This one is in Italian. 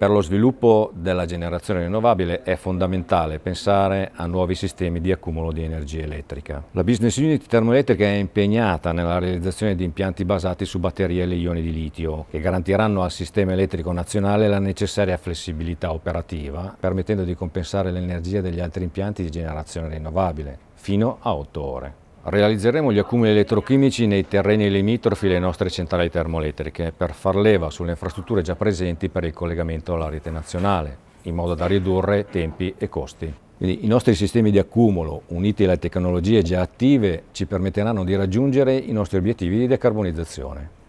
Per lo sviluppo della generazione rinnovabile è fondamentale pensare a nuovi sistemi di accumulo di energia elettrica. La business unit termoelettrica è impegnata nella realizzazione di impianti basati su batterie e ioni di litio che garantiranno al sistema elettrico nazionale la necessaria flessibilità operativa permettendo di compensare l'energia degli altri impianti di generazione rinnovabile fino a 8 ore. Realizzeremo gli accumuli elettrochimici nei terreni limitrofi alle nostre centrali termoelettriche per far leva sulle infrastrutture già presenti per il collegamento alla rete nazionale, in modo da ridurre tempi e costi. Quindi I nostri sistemi di accumulo, uniti alle tecnologie già attive, ci permetteranno di raggiungere i nostri obiettivi di decarbonizzazione.